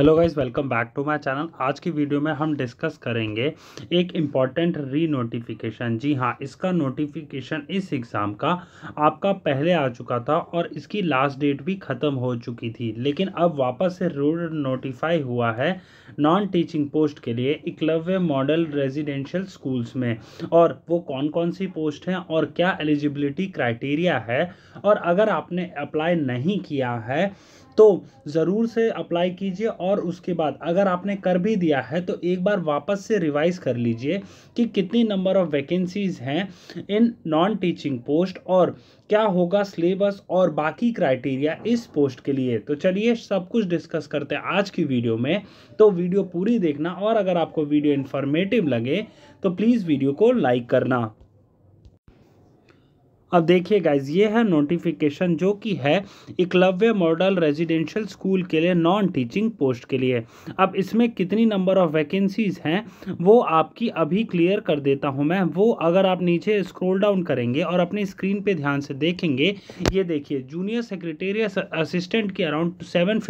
hello guys welcome back to my channel आज की video में हम डिस्कस करेंगे एक इम्पॉर्टेंट री नोटिफिकेशन जी हाँ इसका नोटिफिकेशन इस एग्ज़ाम का आपका पहले आ चुका था और इसकी लास्ट डेट भी ख़त्म हो चुकी थी लेकिन अब वापस से रूल नोटिफाई हुआ है नॉन टीचिंग पोस्ट के लिए इकलव्य मॉडल रेजिडेंशियल स्कूल्स में और वो कौन कौन सी पोस्ट हैं और क्या एलिजिबिलिटी क्राइटेरिया है और अगर आपने अप्लाई नहीं किया है तो ज़रूर से अप्लाई कीजिए और और उसके बाद अगर आपने कर भी दिया है तो एक बार वापस से रिवाइज कर लीजिए कि कितनी नंबर ऑफ वैकेंसीज़ हैं इन नॉन टीचिंग पोस्ट और क्या होगा सिलेबस और बाकी क्राइटेरिया इस पोस्ट के लिए तो चलिए सब कुछ डिस्कस करते हैं आज की वीडियो में तो वीडियो पूरी देखना और अगर आपको वीडियो इन्फॉर्मेटिव लगे तो प्लीज़ वीडियो को लाइक करना अब देखिए गाइज ये है नोटिफिकेशन जो कि है इकलव्य मॉडल रेजिडेंशियल स्कूल के लिए नॉन टीचिंग पोस्ट के लिए अब इसमें कितनी नंबर ऑफ वैकेंसीज़ हैं वो आपकी अभी क्लियर कर देता हूँ मैं वो अगर आप नीचे स्क्रोल डाउन करेंगे और अपनी स्क्रीन पे ध्यान से देखेंगे ये देखिए जूनियर सेक्रेटेरियस असिस्टेंट की अराउंड सेवन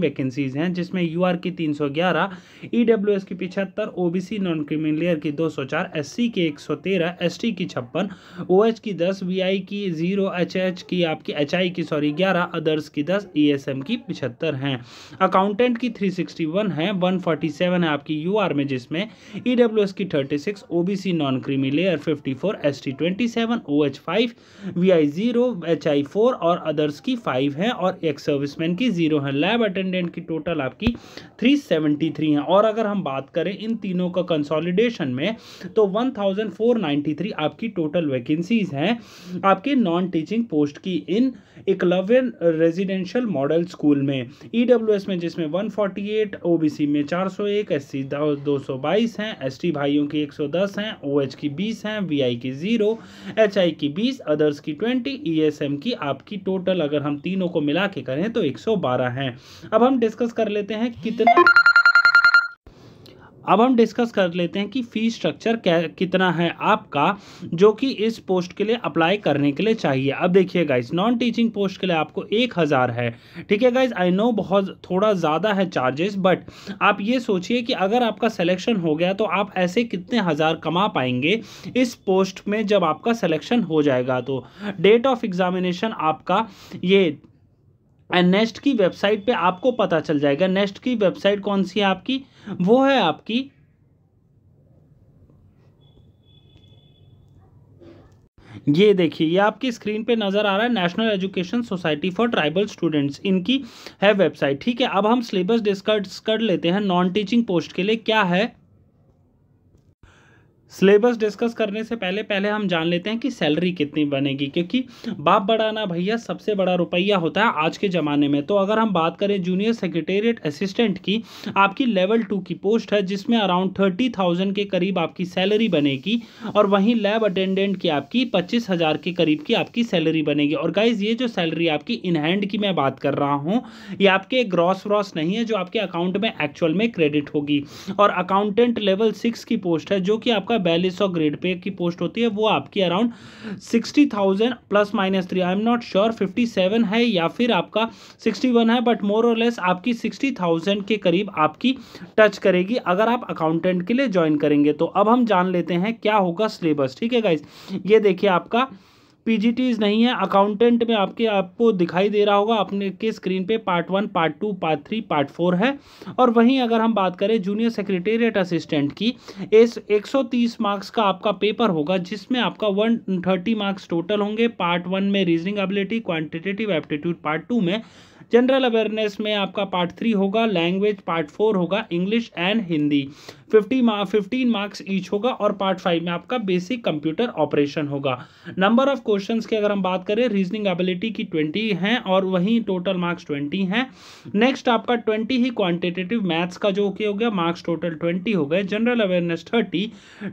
वैकेंसीज़ हैं जिसमें यू की तीन सौ e की पिछहत्तर ओ नॉन क्रिमिलियर की दो सौ की एक सौ की छप्पन ओ की दस आई की जीरो एच एच की आपकी एच आई की सॉरी ग्यारह अदर्स की दस ई एस एम की पिछहत्तर हैं अकाउंटेंट की थ्री सिक्सटी वन है वन फोर्टी सेवन है आपकी आर में जिसमें ई e एस की thirty six O B C non creamy layer fifty four S T twenty seven O H five V I zero H I four और others की five है और एक सर्विसमैन की जीरो है लैब अटेंडेंट की total आपकी थ्री सेवेंटी थ्री है और अगर हम बात करें इन तीनों का कंसॉलिडेशन में तो one thousand four ninety three आपकी टोटल वैकेंसीज हैं आपकी नॉन टीचिंग पोस्ट की in Eklavya residential model school में ई e में जिसमें 148 फोर्टी में 401 एससी 222 हैं एसटी भाइयों की 110 हैं ओएच की 20 हैं वीआई की 0 एचआई की 20 अदर्स की 20 ईएसएम e की आपकी टोटल अगर हम तीनों को मिला के करें तो 112 हैं अब हम डिस्कस कर लेते हैं कितना अब हम डिस्कस कर लेते हैं कि फ़ी स्ट्रक्चर क्या कितना है आपका जो कि इस पोस्ट के लिए अप्लाई करने के लिए चाहिए अब देखिए गाइज नॉन टीचिंग पोस्ट के लिए आपको एक हज़ार है ठीक है गाइज आई नो बहुत थोड़ा ज़्यादा है चार्जेस बट आप ये सोचिए कि अगर आपका सिलेक्शन हो गया तो आप ऐसे कितने हज़ार कमा पाएंगे इस पोस्ट में जब आपका सिलेक्शन हो जाएगा तो डेट ऑफ एग्ज़ामिनेशन आपका ये एंड नेस्ट की वेबसाइट पे आपको पता चल जाएगा नेस्ट की वेबसाइट कौन सी है आपकी वो है आपकी ये देखिए ये आपकी स्क्रीन पे नज़र आ रहा है national education society for tribal students इनकी है वेबसाइट ठीक है अब हम सिलेबस डिस्कस कर लेते हैं नॉन टीचिंग पोस्ट के लिए क्या है सिलेबस डिस्कस करने से पहले पहले हम जान लेते हैं कि सैलरी कितनी बनेगी क्योंकि बाप बढ़ाना भैया सबसे बड़ा रुपया होता है आज के ज़माने में तो अगर हम बात करें जूनियर सेक्रेटेरिएट असिस्टेंट की आपकी लेवल टू की पोस्ट है जिसमें अराउंड थर्टी थाउजेंड के करीब आपकी सैलरी बनेगी और वहीं लैब अटेंडेंट की आपकी पच्चीस हज़ार के करीब की आपकी सैलरी बनेगी और गाइज ये जो सैलरी आपकी इन हैंड की मैं बात कर रहा हूँ ये आपके ग्रॉस व्रॉस नहीं है जो आपके अकाउंट में एक्चुअल में क्रेडिट होगी और अकाउंटेंट लेवल सिक्स की पोस्ट है जो कि आपका आपका बयालीस सौ ग्रेड पे की पोस्ट होती है वो आपकी around sixty thousand plus minus three I am not sure fifty seven है या फिर आपका सिक्सटी वन है बट मोर और लेस आपकी सिक्सटी थाउजेंड के करीब आपकी टच करेगी अगर आप अकाउंटेंट के लिए ज्वाइन करेंगे तो अब हम जान लेते हैं क्या होगा सिलेबस ठीक है गाइज ये देखिए आपका पीजीटीज नहीं है अकाउंटेंट में आपके आपको दिखाई दे रहा होगा अपने के स्क्रीन पे part one part two part three part four है और वहीं अगर हम बात करें जूनियर सेक्रेटेरिएट असिस्टेंट की इस 130 मार्क्स का आपका पेपर होगा जिसमें आपका 130 मार्क्स टोटल होंगे पार्ट वन में reasoning ability quantitative aptitude part two में जनरल अवेयरनेस में आपका पार्ट थ्री होगा लैंग्वेज पार्ट फोर होगा English and Hindi fifty mark fifteen marks each होगा और पार्ट फाइव में आपका बेसिक कंप्यूटर ऑपरेशन होगा नंबर ऑफ क्वेश्चन की अगर हम बात करें रीजनिंग एबिलिटी की ट्वेंटी हैं और वहीं टोटल मार्क्स ट्वेंटी हैं नेक्स्ट आपका ट्वेंटी ही क्वांटिटेटिव मैथ्स का जो हो गया मार्क्स टोटल ट्वेंटी हो गए general awareness thirty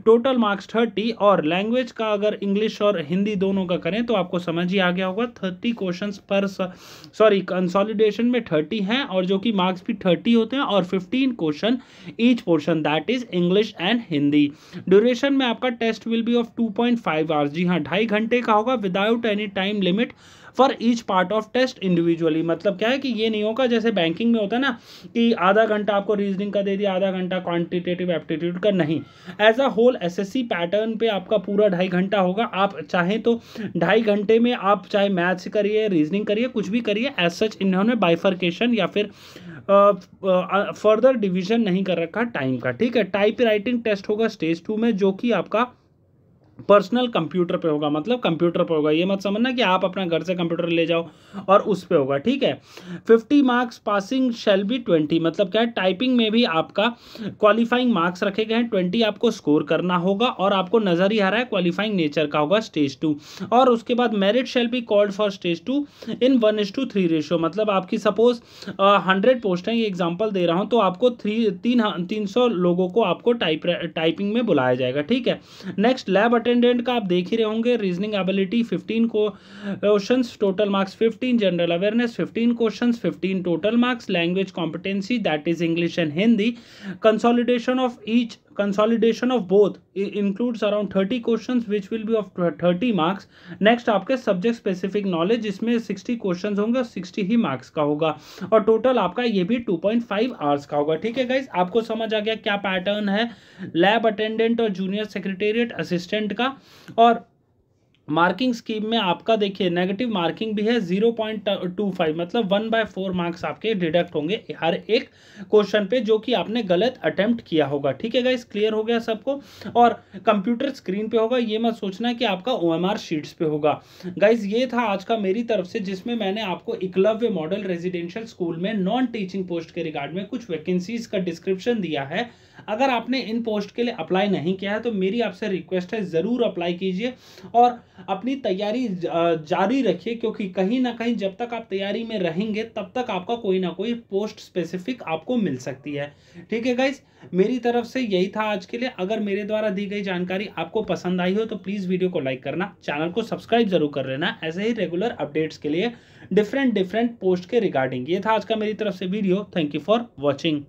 total marks thirty और लैंग्वेज का अगर इंग्लिश और हिंदी दोनों का करें तो आपको समझ ही आ गया होगा थर्टी क्वेश्चन पर सॉरी कंसॉलिडेशन में थर्टी हैं और जो कि मार्क्स भी थर्टी होते हैं और fifteen question each portion that that is English and Hindi duration में आपका test will be of two point five hours जी हाँ ढाई घंटे का होगा without any time limit for each part of test individually मतलब क्या है कि ये नहीं होगा जैसे बैंकिंग में होता है ना कि आधा घंटा आपको रीजनिंग का दे दिया आधा घंटा क्वान्टिटेटिव एप्टीट्यूड का नहीं as a whole S S C pattern पर आपका पूरा ढाई घंटा होगा आप चाहें तो ढाई घंटे में आप चाहे मैथ्स करिए रीजनिंग करिए कुछ भी करिए एज सच इन्होंने बाइफर्केशन या फिर फर्दर डिवीजन नहीं कर रखा टाइम का ठीक है टाइप राइटिंग टेस्ट होगा स्टेज टू में जो कि आपका पर्सनल कंप्यूटर पे होगा मतलब कंप्यूटर पे होगा ये मत समझना कि आप अपना घर से कंप्यूटर ले जाओ और उस पे होगा ठीक है fifty marks passing shall be twenty मतलब क्या है टाइपिंग में भी आपका क्वालिफाइंग मार्क्स रखे गए हैं ट्वेंटी आपको स्कोर करना होगा और आपको नज़र ही आ रहा है क्वालिफाइंग नेचर का होगा स्टेज टू और उसके बाद merit shall be called for stage two in one is to three ratio मतलब आपकी सपोज हंड्रेड पोस्ट हैं ये एग्जाम्पल दे रहा हूँ तो आपको थ्री तीन तीन सौ लोगों को आपको टाइप टाइपिंग में बुलाया जाएगा ठीक है नेक्स्ट लैब अटेंडेंट का आप देख ही रहे होंगे रीजनिंग एबिलिटी फिफ्टीन को question total marks fifteen general awareness fifteen question fifteen total marks language competency that is English and Hindi consolidation of each consolidation of both includes around thirty question which will be of thirty marks next आपके subject specific knowledge जिसमें sixty question होंगे और sixty ही marks का होगा और total आपका ये भी टू पॉइंट फाइव आवर्स का होगा ठीक है गाइज आपको समझ आ गया क्या पैटर्न है लैब अटेंडेंट और जूनियर सेक्रेटेरिएट असिस्टेंट का और मार्किंग स्कीम में आपका देखिए नेगेटिव मार्किंग भी है जीरो पॉइंट टू फाइव मतलब वन बाय फोर मार्क्स आपके डिडक्ट होंगे हर एक क्वेश्चन पे जो कि आपने गलत अटेम्प्ट किया होगा ठीक है गाइस क्लियर हो गया सबको और कंप्यूटर स्क्रीन पे होगा ये मत सोचना कि आपका ओ शीट्स पे होगा गाइज ये था आज का मेरी तरफ से जिसमें मैंने आपको इकलव्य मॉडल रेजिडेंशियल स्कूल में नॉन टीचिंग पोस्ट के रिगार्ड में कुछ वैकेंसीज का डिस्क्रिप्शन दिया है अगर आपने इन पोस्ट के लिए अप्लाई नहीं किया है तो मेरी आपसे रिक्वेस्ट है ज़रूर अप्लाई कीजिए और अपनी तैयारी जारी रखिए क्योंकि कहीं ना कहीं जब तक आप तैयारी में रहेंगे तब तक आपका कोई ना कोई पोस्ट स्पेसिफिक आपको मिल सकती है ठीक है गाइज मेरी तरफ से यही था आज के लिए अगर मेरे द्वारा दी गई जानकारी आपको पसंद आई हो तो प्लीज़ वीडियो को लाइक करना चैनल को सब्सक्राइब जरूर कर लेना ऐसे ही रेगुलर अपडेट्स के लिए डिफरेंट डिफरेंट पोस्ट के रिगार्डिंग ये था आज का मेरी तरफ से video thank you for watching